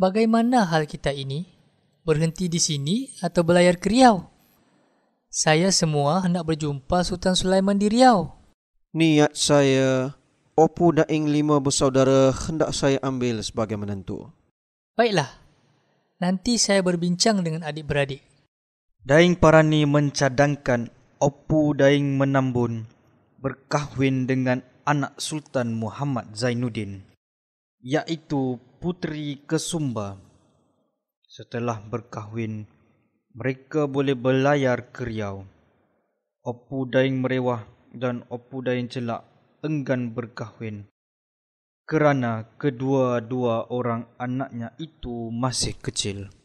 Bagaimana hal kita ini? Berhenti di sini atau berlayar ke Riau? Saya semua hendak berjumpa Sultan Sulaiman di Riau. Niat saya, Opu Daing Lima bersaudara hendak saya ambil sebagai menentu. Baiklah, nanti saya berbincang dengan adik-beradik. Daing Parani mencadangkan Opu Daing Menambun berkahwin dengan anak Sultan Muhammad Zainuddin iaitu Putri ke Sumba. Setelah berkahwin, mereka boleh berlayar ke Riau. Opu Daing Merewah dan Opu Daing Celak enggan berkahwin kerana kedua-dua orang anaknya itu masih kecil.